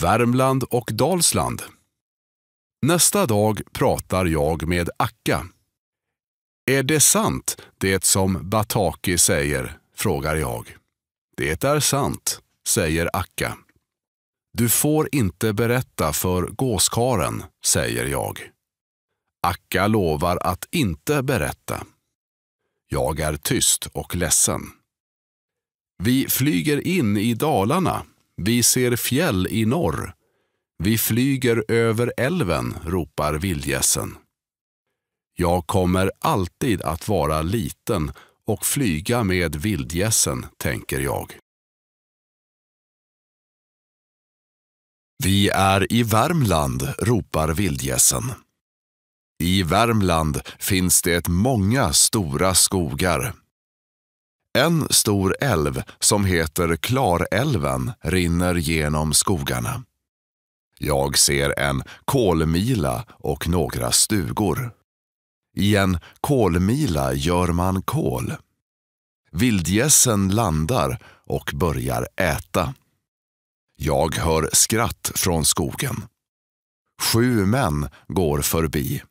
Värmland och Dalsland. Nästa dag pratar jag med Akka. Är det sant det som Bataki säger? frågar jag. Det är sant, säger Akka. Du får inte berätta för gåskaren, säger jag. Akka lovar att inte berätta. Jag är tyst och ledsen. Vi flyger in i Dalarna, vi ser fjäll i norr. Vi flyger över älven, ropar vildgässen. Jag kommer alltid att vara liten och flyga med vildgässen, tänker jag. Vi är i Värmland, ropar vildgässen. I Värmland finns det många stora skogar en stor älv som heter Klarälven rinner genom skogarna. Jag ser en kolmila och några stugor. I en kolmila gör man kol. Vildgässen landar och börjar äta. Jag hör skratt från skogen. Sju män går förbi.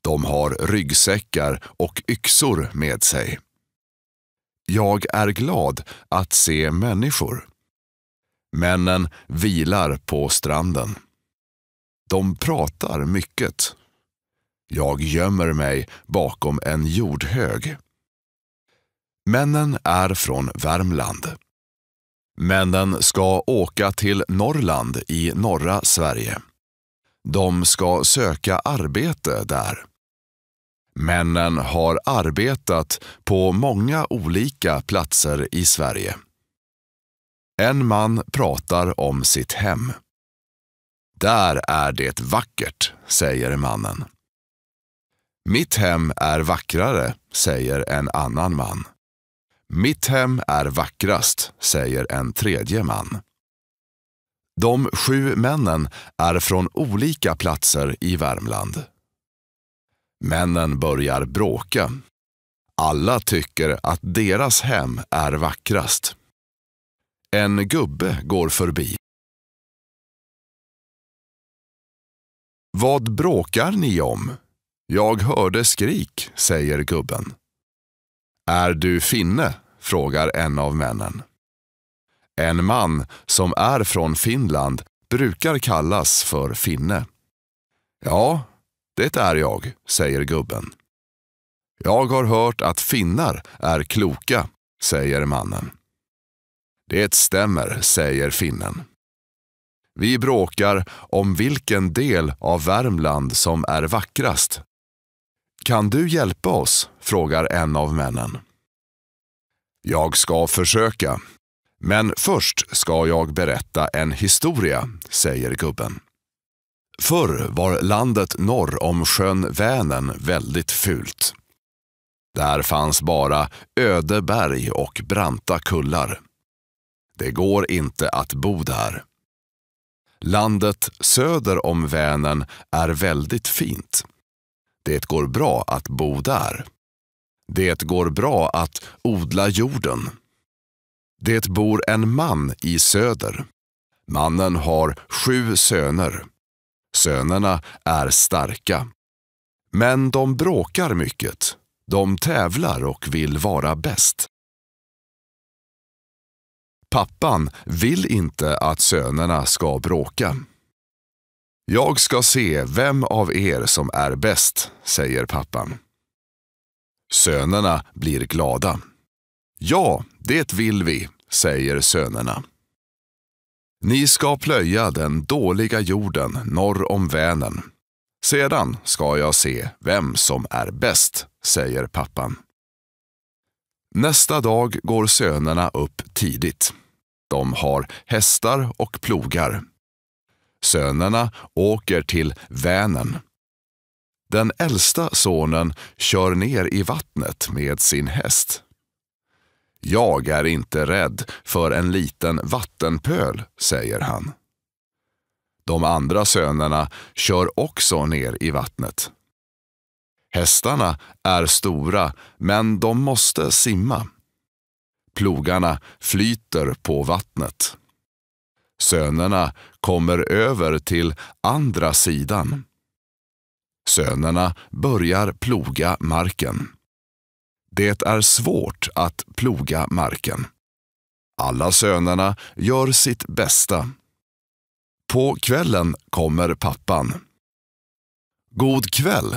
De har ryggsäckar och yxor med sig jag är glad att se människor. Männen vilar på stranden. De pratar mycket. Jag gömmer mig bakom en jordhög. Männen är från Värmland. Männen ska åka till Norrland i norra Sverige. De ska söka arbete där. Männen har arbetat på många olika platser i Sverige. En man pratar om sitt hem. Där är det vackert, säger mannen. Mitt hem är vackrare, säger en annan man. Mitt hem är vackrast, säger en tredje man. De sju männen är från olika platser i Värmland. Männen börjar bråka. Alla tycker att deras hem är vackrast. En gubbe går förbi. Vad bråkar ni om? Jag hörde skrik, säger gubben. Är du finne? frågar en av männen. En man som är från Finland brukar kallas för finne. Ja, det är jag, säger gubben. Jag har hört att finnar är kloka, säger mannen. Det stämmer, säger finnen. Vi bråkar om vilken del av Värmland som är vackrast. Kan du hjälpa oss? frågar en av männen. Jag ska försöka, men först ska jag berätta en historia, säger gubben. Förr var landet norr om sjön Vänern väldigt fult. Där fanns bara öde berg och branta kullar. Det går inte att bo där. Landet söder om Vänern är väldigt fint. Det går bra att bo där. Det går bra att odla jorden. Det bor en man i söder. Mannen har sju söner. Sönerna är starka. Men de bråkar mycket. De tävlar och vill vara bäst. Pappan vill inte att sönerna ska bråka. Jag ska se vem av er som är bäst, säger pappan. Sönerna blir glada. Ja, det vill vi, säger sönerna. Ni ska plöja den dåliga jorden norr om Vänern. Sedan ska jag se vem som är bäst, säger pappan. Nästa dag går sönerna upp tidigt. De har hästar och plogar. Sönerna åker till Vänern. Den äldsta sonen kör ner i vattnet med sin häst. Jag är inte rädd för en liten vattenpöl, säger han. De andra sönerna kör också ner i vattnet. Hästarna är stora, men de måste simma. Plogarna flyter på vattnet. Sönerna kommer över till andra sidan. Sönerna börjar ploga marken. Det är svårt att ploga marken. Alla sönerna gör sitt bästa. På kvällen kommer pappan. God kväll!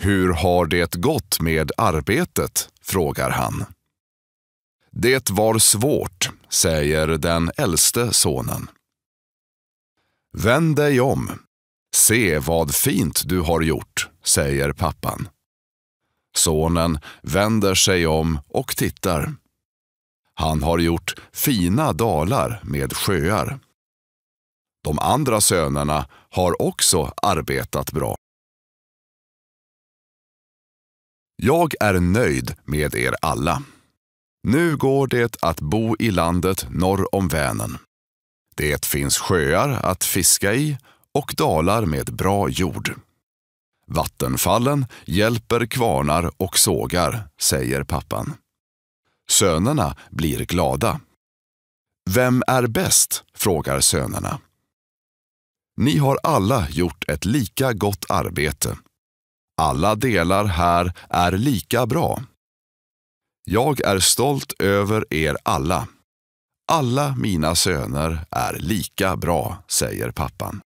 Hur har det gått med arbetet? frågar han. Det var svårt, säger den äldste sonen. Vänd dig om. Se vad fint du har gjort, säger pappan. Sonen vänder sig om och tittar. Han har gjort fina dalar med sjöar. De andra sönerna har också arbetat bra. Jag är nöjd med er alla. Nu går det att bo i landet norr om Vänern. Det finns sjöar att fiska i och dalar med bra jord. Vattenfallen hjälper kvarnar och sågar, säger pappan. Sönerna blir glada. Vem är bäst? frågar sönerna. Ni har alla gjort ett lika gott arbete. Alla delar här är lika bra. Jag är stolt över er alla. Alla mina söner är lika bra, säger pappan.